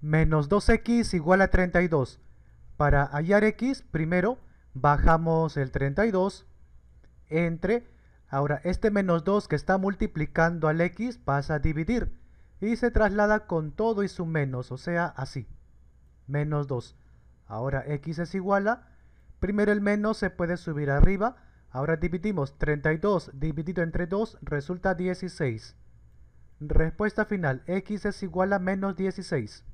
menos 2x igual a 32. Para hallar x, primero bajamos el 32 entre... Ahora, este menos 2 que está multiplicando al x pasa a dividir y se traslada con todo y su menos, o sea, así. Menos 2. Ahora x es igual a... Primero el menos se puede subir arriba. Ahora dividimos 32 dividido entre 2 resulta 16. Respuesta final, x es igual a menos 16.